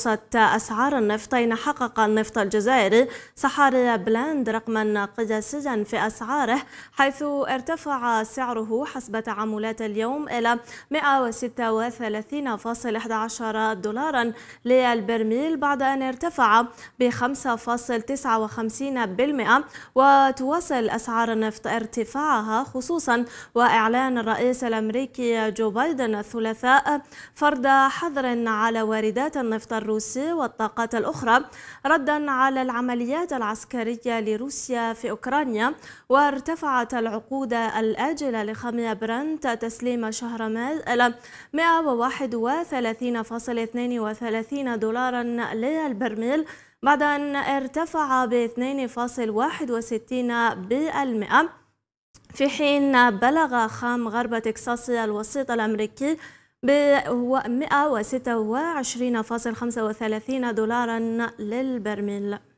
وسط أسعار النفط اين حقق النفط الجزائري صحاري بلاند رقما قياسيا في أسعاره حيث ارتفع سعره حسب تعاملات اليوم إلى 136.11 دولارا للبرميل بعد أن ارتفع ب 5.59% وتواصل أسعار النفط ارتفاعها خصوصا وإعلان الرئيس الأمريكي جو بايدن الثلاثاء فرض حظر على واردات النفط الروسي والطاقات الأخرى ردا على العمليات العسكرية لروسيا في أوكرانيا وارتفعت العقود الآجلة لخامية برنت تسليم شهر مايو إلى 131.32 دولارا للبرميل بعد أن ارتفع ب 2.61 بالمئة في حين بلغ خام غرب تكساس الوسيط الأمريكي هو 126.35 دولارا للبرميل